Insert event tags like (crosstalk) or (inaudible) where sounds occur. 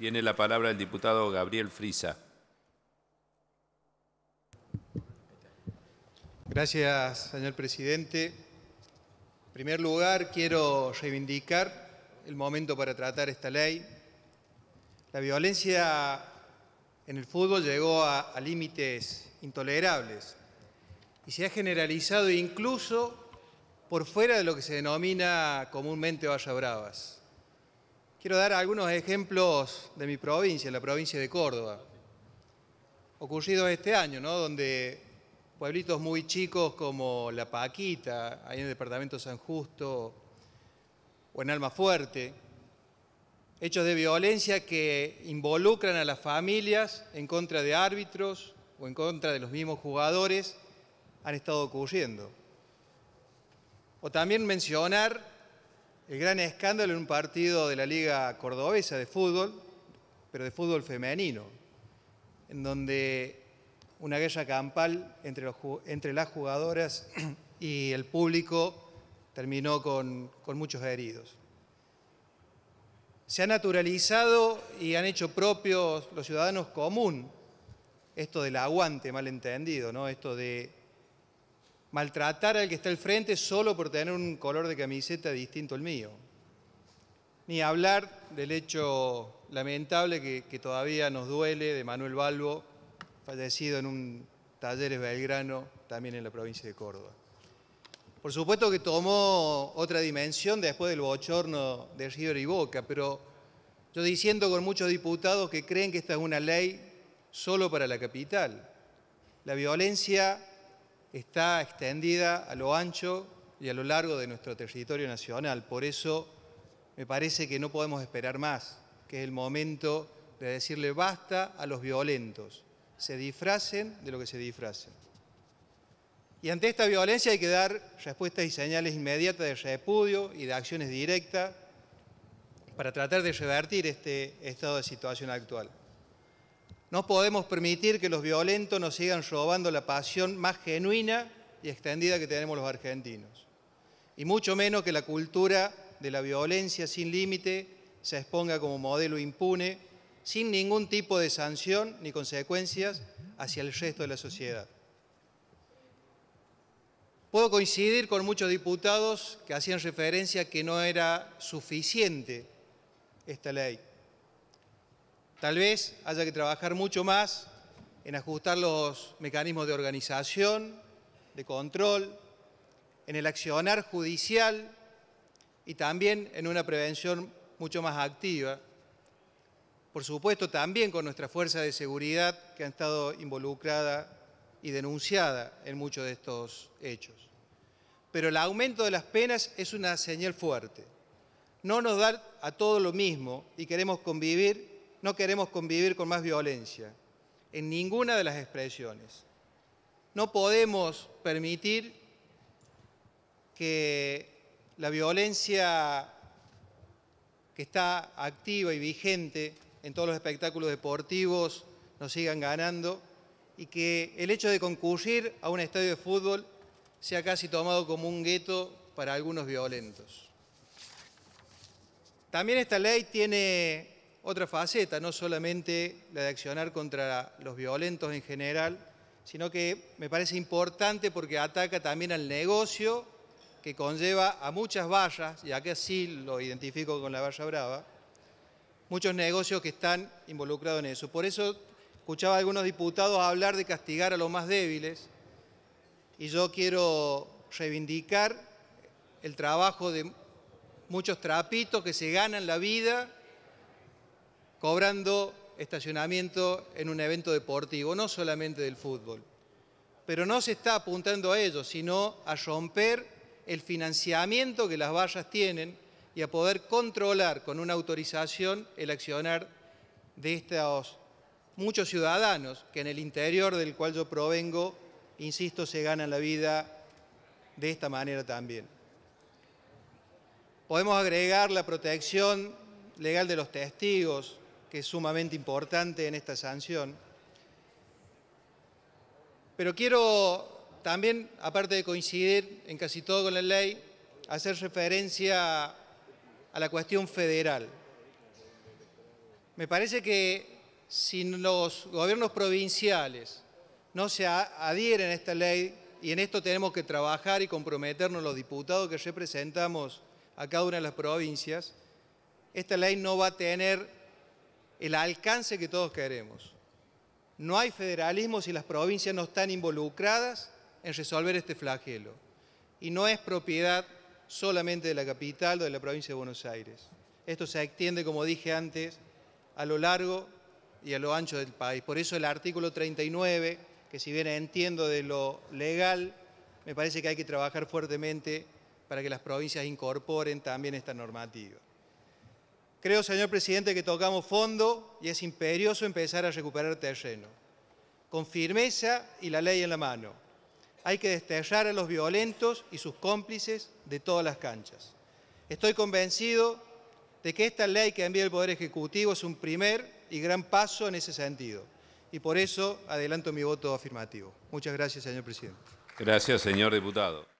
Tiene la palabra el diputado Gabriel Frisa. Gracias, señor presidente. En primer lugar, quiero reivindicar el momento para tratar esta ley. La violencia en el fútbol llegó a, límites intolerables y se ha generalizado incluso por fuera de lo que se denomina comúnmente vallas bravas. Quiero dar algunos ejemplos de mi provincia, la provincia de Córdoba, Ocurrido este año, ¿no? donde pueblitos muy chicos como La Paquita, ahí en el departamento San Justo, o en Alma Fuerte, hechos de violencia que involucran a las familias en contra de árbitros o en contra de los mismos jugadores, han estado ocurriendo. O también mencionar el gran escándalo en un partido de la Liga Cordobesa de fútbol, pero de fútbol femenino, en donde una guerra campal entre, las jugadoras (clears throat) y el público terminó con, con muchos heridos. Se ha naturalizado y han hecho propios los ciudadanos común esto del aguante malentendido, ¿no? esto de maltratar al que está al frente solo por tener un color de camiseta distinto al mío. Ni hablar del hecho lamentable que, todavía nos duele de Manuel Balbo, fallecido en un Talleres Belgrano, también en la provincia de Córdoba. Por supuesto que tomó otra dimensión después del bochorno de River y Boca, pero yo diciendo con muchos diputados que creen que esta es una ley solo para la capital. La violencia está extendida a lo ancho y a lo largo de nuestro territorio nacional. Por eso me parece que no podemos esperar más, que es el momento de decirle basta a los violentos, se disfracen de lo que se disfracen. Y ante esta violencia hay que dar respuestas y señales inmediatas de repudio y de acciones directas para tratar de revertir este estado de situación actual. No podemos permitir que los violentos nos sigan robando la pasión más genuina y extendida que tenemos los argentinos. Y mucho menos que la cultura de la violencia sin límite se exponga como modelo impune, sin ningún tipo de sanción ni consecuencias hacia el resto de la sociedad. Puedo coincidir con muchos diputados que hacían referencia a que no era suficiente esta ley. Tal vez haya que trabajar mucho más en ajustar los mecanismos de organización, de control, en el accionar judicial y también en una prevención mucho más activa. Por supuesto, también con nuestra fuerza de seguridad que ha estado involucrada y denunciada en muchos de estos hechos. Pero el aumento de las penas es una señal fuerte. No nos da a todo lo mismo y queremos convivir no queremos convivir con más violencia, en ninguna de las expresiones. No podemos permitir que la violencia que está activa y vigente en todos los espectáculos deportivos nos sigan ganando y que el hecho de concurrir a un estadio de fútbol sea casi tomado como un gueto para algunos violentos. También esta ley tiene otra faceta, no solamente la de accionar contra los violentos en general, sino que me parece importante porque ataca también al negocio que conlleva a muchas vallas, ya que así lo identifico con la valla brava, muchos negocios que están involucrados en eso. Por eso escuchaba a algunos diputados hablar de castigar a los más débiles y yo quiero reivindicar el trabajo de muchos trapitos que se ganan la vida cobrando estacionamiento en un evento deportivo, no solamente del fútbol. Pero no se está apuntando a ello, sino a romper el financiamiento que las vallas tienen y a poder controlar con una autorización el accionar de estos muchos ciudadanos que en el interior del cual yo provengo, insisto, se ganan la vida de esta manera también. Podemos agregar la protección legal de los testigos, que es sumamente importante en esta sanción. Pero quiero también, aparte de coincidir en casi todo con la ley, hacer referencia a la cuestión federal. Me parece que si los gobiernos provinciales no se adhieren a esta ley, y en esto tenemos que trabajar y comprometernos los diputados que representamos a cada una de las provincias, esta ley no va a tener el alcance que todos queremos. No hay federalismo si las provincias no están involucradas en resolver este flagelo. Y no es propiedad solamente de la capital o de la provincia de Buenos Aires. Esto se extiende, como dije antes, a lo largo y a lo ancho del país. Por eso el artículo 39, que si bien entiendo de lo legal, me parece que hay que trabajar fuertemente para que las provincias incorporen también esta normativa. Creo, señor presidente, que tocamos fondo y es imperioso empezar a recuperar terreno. Con firmeza y la ley en la mano. Hay que desterrar a los violentos y sus cómplices de todas las canchas. Estoy convencido de que esta ley que envía el Poder Ejecutivo es un primer y gran paso en ese sentido. Y por eso adelanto mi voto afirmativo. Muchas gracias, señor presidente. Gracias, señor diputado.